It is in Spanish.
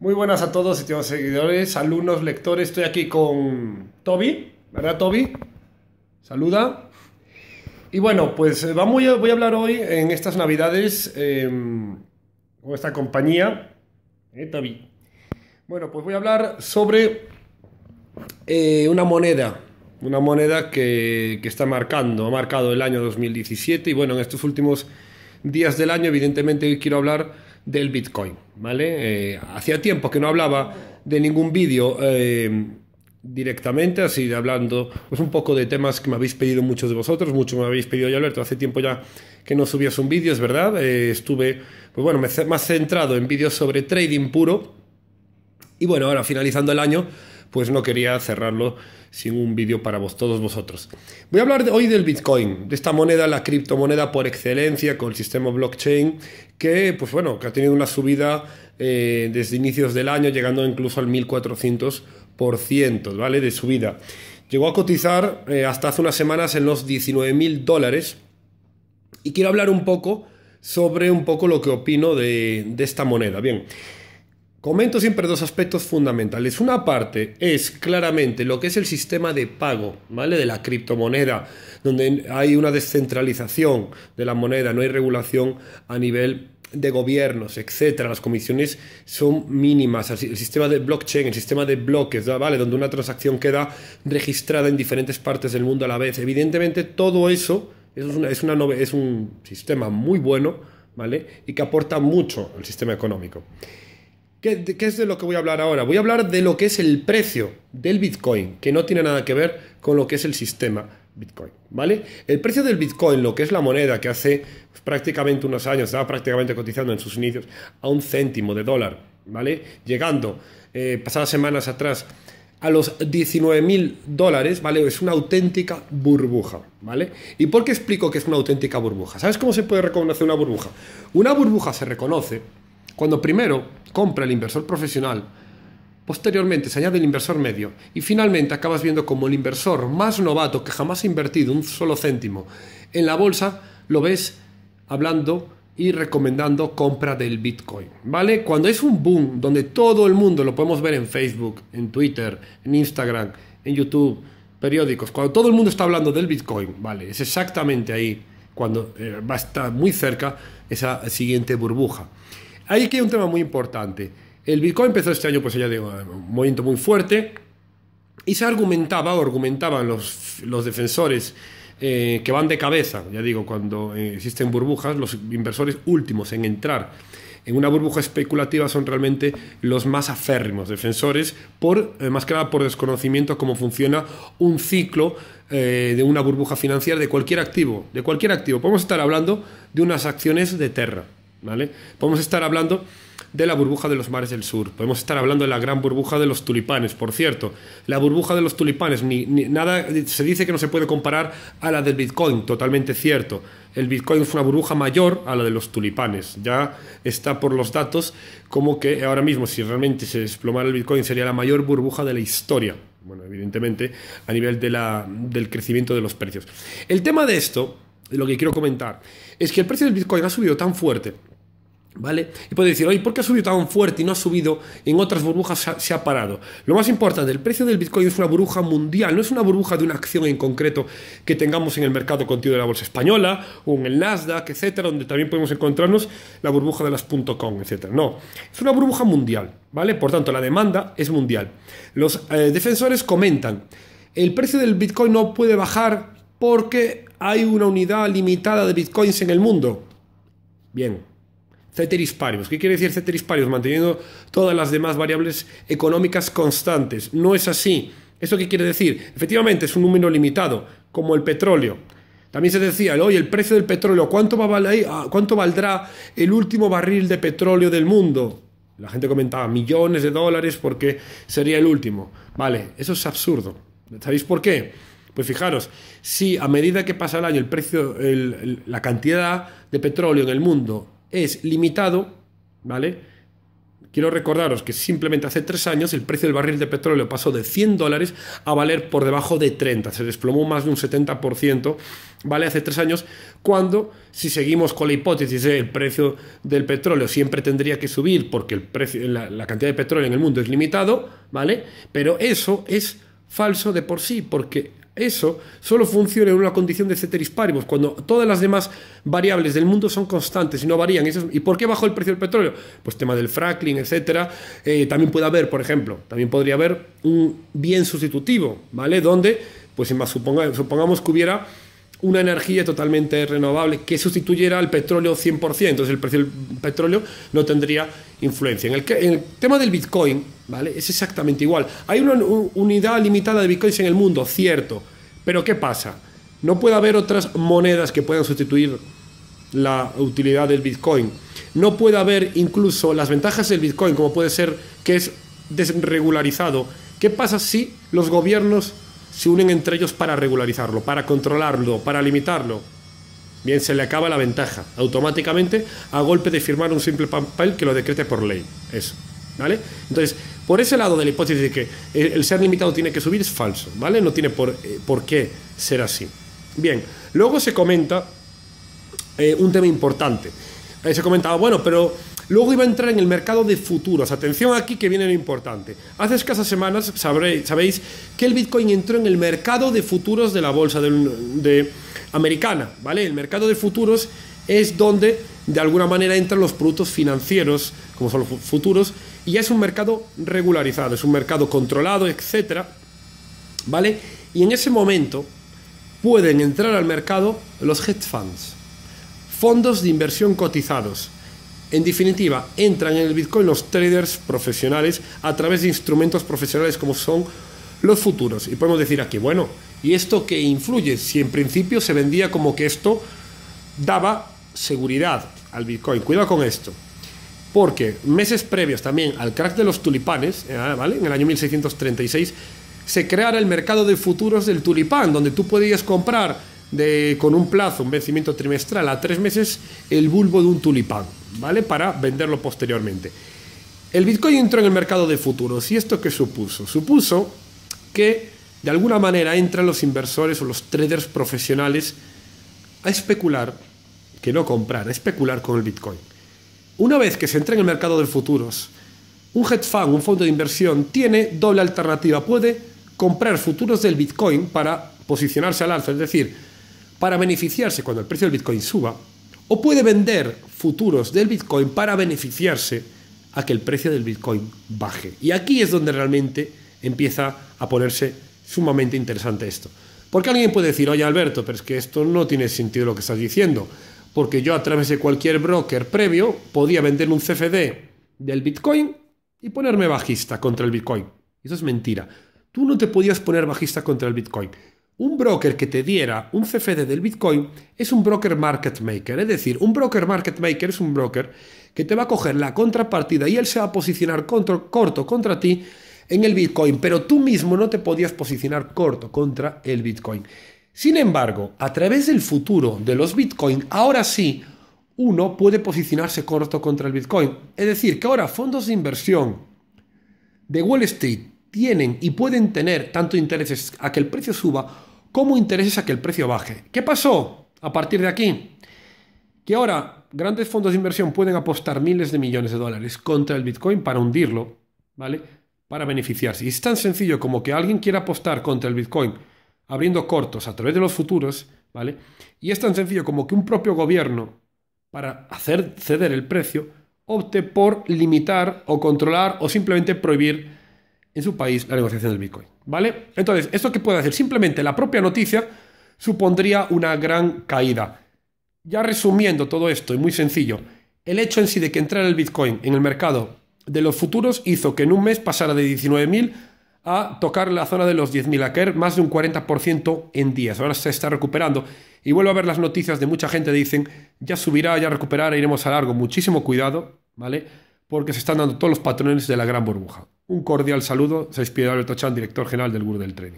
Muy buenas a todos, estimados seguidores, alumnos, lectores. Estoy aquí con Toby, ¿verdad, Toby? Saluda. Y bueno, pues eh, vamos, voy a hablar hoy en estas Navidades em, con esta compañía, ¿eh, Toby? Bueno, pues voy a hablar sobre eh, una moneda, una moneda que, que, está marcando, ha marcado el año 2017 y bueno, en estos últimos días del año evidentemente quiero hablar del Bitcoin, ¿vale? Eh, hacía tiempo que no hablaba de ningún vídeo eh, directamente, así hablando pues un poco de temas que me habéis pedido muchos de vosotros, muchos me habéis pedido ya, Alberto, hace tiempo ya que no subías un vídeo, es verdad, eh, estuve, pues bueno, me más centrado en vídeos sobre trading puro, y bueno, ahora finalizando el año, pues no quería cerrarlo sin un vídeo para vos, todos vosotros. Voy a hablar de, hoy del Bitcoin, de esta moneda, la criptomoneda por excelencia con el sistema blockchain, que pues bueno, que ha tenido una subida eh, desde inicios del año, llegando incluso al 1400%, ¿vale? De subida. Llegó a cotizar eh, hasta hace unas semanas en los 19.000 dólares. Y quiero hablar un poco sobre un poco lo que opino de, de esta moneda. Bien, Comento siempre dos aspectos fundamentales. Una parte es claramente lo que es el sistema de pago, ¿vale? De la criptomoneda, donde hay una descentralización de la moneda, no hay regulación a nivel de gobiernos, etcétera. Las comisiones son mínimas. El sistema de blockchain, el sistema de bloques, ¿vale? Donde una transacción queda registrada en diferentes partes del mundo a la vez. Evidentemente, todo eso, es, una, es, una, es un sistema muy bueno, ¿vale? Y que aporta mucho al sistema económico. ¿Qué, es de lo que voy a hablar ahora? Voy a hablar de lo que es el precio del Bitcoin, que no tiene nada que ver con lo que es el sistema Bitcoin, ¿vale? El precio del Bitcoin, lo que es la moneda que hace prácticamente unos años estaba prácticamente cotizando en sus inicios a un céntimo de dólar, ¿vale? Llegando eh, pasadas semanas atrás a los 19.000 dólares, ¿vale? Es una auténtica burbuja, ¿vale? ¿Y por qué explico que es una auténtica burbuja? ¿Sabes cómo se puede reconocer una burbuja? Una burbuja se reconoce cuando primero compra el inversor profesional, posteriormente se añade el inversor medio y finalmente acabas viendo como el inversor más novato que jamás ha invertido un solo céntimo en la bolsa, lo ves hablando y recomendando compra del Bitcoin, ¿vale? Cuando es un boom donde todo el mundo lo podemos ver en Facebook, en Twitter, en Instagram, en YouTube, periódicos, cuando todo el mundo está hablando del Bitcoin, ¿vale? Es exactamente ahí cuando eh, va a estar muy cerca esa siguiente burbuja. Ahí que un tema muy importante. El Bitcoin empezó este año, pues ya de un movimiento muy fuerte, y se argumentaba, o argumentaban los, los defensores eh, que van de cabeza, ya digo, cuando eh, existen burbujas, los inversores últimos en entrar en una burbuja especulativa son realmente los más aférrimos defensores, por, eh, más que nada por desconocimiento cómo funciona un ciclo de una burbuja financiera de cualquier activo, de cualquier activo. Podemos estar hablando de unas acciones de Terra, Podemos estar hablando de la burbuja de los mares del sur, podemos estar hablando de la gran burbuja de los tulipanes, por cierto, la burbuja de los tulipanes, ni, nada, se dice que no se puede comparar a la del Bitcoin, totalmente cierto, el Bitcoin es una burbuja mayor a la de los tulipanes, ya está por los datos como que ahora mismo si realmente se desplomara el Bitcoin sería la mayor burbuja de la historia, bueno, evidentemente a nivel de del crecimiento de los precios. El tema de esto, lo que quiero comentar, es que el precio del Bitcoin ha subido tan fuerte, ¿Vale? Y puede decir, oye, ¿por qué ha subido tan fuerte y no ha subido? En otras burbujas se ha, parado. Lo más importante, el precio del Bitcoin es una burbuja mundial, no es una burbuja de una acción en concreto que tengamos en el mercado continuo de la bolsa española o en el Nasdaq, etcétera, donde también podemos encontrarnos la burbuja de las .com, etcétera. No, es una burbuja mundial, ¿vale? Por tanto, la demanda es mundial. Los eh, defensores comentan, el precio del Bitcoin no puede bajar porque hay una unidad limitada de Bitcoins en el mundo. Bien, Ceteris paribus. ¿Qué quiere decir ceteris paribus? Manteniendo todas las demás variables económicas constantes. No es así. ¿Eso qué quiere decir? Efectivamente, es un número limitado, como el petróleo. También se decía, hoy el precio del petróleo, ah, ¿cuánto, valdrá el último barril de petróleo del mundo? La gente comentaba, millones de dólares porque sería el último. Vale, eso es absurdo. ¿Sabéis por qué? Pues fijaros, si a medida que pasa el año el precio, la cantidad de petróleo en el mundo es limitado, ¿vale? Quiero recordaros que simplemente hace tres años el precio del barril de petróleo pasó de 100 dólares a valer por debajo de 30, se desplomó más de un 70%, ¿vale? Hace tres años, cuando si seguimos con la hipótesis de el precio del petróleo siempre tendría que subir porque el precio, la cantidad de petróleo en el mundo es limitado, ¿vale? Pero eso es falso de por sí, porque eso solo funciona en una condición de ceteris paribus, cuando todas las demás variables del mundo son constantes y no varían. ¿Y por qué bajó el precio del petróleo? Pues tema del fracking, etcétera. Eh, también puede haber, por ejemplo, también podría haber un bien sustitutivo, ¿vale? Donde, pues supongamos que hubiera una energía totalmente renovable que sustituyera al petróleo 100%, entonces el precio del petróleo no tendría influencia. En el, en el tema del Bitcoin, es exactamente igual. Hay una unidad limitada de bitcoins en el mundo, cierto, pero ¿qué pasa? No puede haber otras monedas que puedan sustituir la utilidad del bitcoin. No puede haber incluso las ventajas del bitcoin, como puede ser que es desregularizado. ¿Qué pasa si los gobiernos se unen entre ellos para regularizarlo, para controlarlo, para limitarlo? Bien, se le acaba la ventaja automáticamente a golpe de firmar un simple papel que lo decrete por ley. Eso. ¿vale? Entonces, por ese lado de la hipótesis de que eh, el ser limitado tiene que subir es falso, ¿vale? No tiene por, eh, por qué ser así. Bien, luego se comenta eh, un tema importante. se comentaba, bueno, pero luego iba a entrar en el mercado de futuros. Atención aquí que viene lo importante. Hace escasas semanas sabréis, sabéis que el Bitcoin entró en el mercado de futuros de la bolsa de, de americana, ¿vale? El mercado de futuros es donde de alguna manera entran los productos financieros, como son los futuros, y es un mercado regularizado, es un mercado controlado, etcétera, ¿vale? Y en ese momento pueden entrar al mercado los hedge funds, fondos de inversión cotizados. En definitiva, entran en el Bitcoin los traders profesionales a través de instrumentos profesionales como son los futuros. Y podemos decir aquí, bueno, ¿y esto qué influye? Si en principio se vendía como que esto daba seguridad al Bitcoin. Cuidado con esto porque meses previos también al crack de los tulipanes, eh, ah, en el año 1636, se creara el mercado de futuros del tulipán, donde tú podías comprar con un plazo, un vencimiento trimestral a tres meses, el bulbo de un tulipán, ¿vale? Para venderlo posteriormente. El Bitcoin entró en el mercado de futuros. ¿Y esto qué supuso? Supuso que de alguna manera entran los inversores o los traders profesionales a especular, que no comprar, a especular con el Bitcoin. Una vez que se entra en el mercado de futuros, un hedge fund, un fondo de inversión, tiene doble alternativa. Puede comprar futuros del Bitcoin para posicionarse al alza, es decir, para beneficiarse cuando el precio del Bitcoin suba, o puede vender futuros del Bitcoin para beneficiarse a que el precio del Bitcoin baje. Y aquí es donde realmente empieza a ponerse sumamente interesante esto. Porque alguien puede decir, oye Alberto, pero es que esto no tiene sentido lo que estás diciendo porque yo a través de cualquier broker previo podía vender un CFD del Bitcoin y ponerme bajista contra el Bitcoin. Eso es mentira. Tú no te podías poner bajista contra el Bitcoin. Un broker que te diera un CFD del Bitcoin es un broker market maker. Es decir, un broker market maker es un broker que te va a coger la contrapartida y él se va a posicionar contra, corto contra ti en el Bitcoin. Pero tú mismo no te podías posicionar corto contra el Bitcoin. Sin embargo, a través del futuro de los Bitcoin, ahora sí, uno puede posicionarse corto contra el Bitcoin. Es decir, que ahora fondos de inversión de Wall Street tienen y pueden tener tanto intereses a que el precio suba como intereses a que el precio baje. ¿Qué pasó a partir de aquí? Que ahora grandes fondos de inversión pueden apostar miles de millones de dólares contra el Bitcoin para hundirlo, ¿vale? Para beneficiarse. Y es tan sencillo como que alguien quiera apostar contra el Bitcoin abriendo cortos a través de los futuros, ¿vale? Y es tan sencillo como que un propio gobierno, para hacer ceder el precio, opte por limitar o controlar o simplemente prohibir en su país la negociación del Bitcoin, ¿vale? Entonces, ¿esto que puede hacer? Simplemente la propia noticia supondría una gran caída. Ya resumiendo todo esto, y muy sencillo, el hecho en sí de que entrara el Bitcoin en el mercado de los futuros hizo que en un mes pasara de 19.000 a tocar la zona de los 10.000, a más de un 40% en días. Ahora se está recuperando y vuelvo a ver las noticias de mucha gente dicen, ya subirá, ya recuperará, iremos a largo. Muchísimo cuidado, ¿vale? Porque se están dando todos los patrones de la gran burbuja. Un cordial saludo, se despide Alberto Chan, director general del Guru del Training.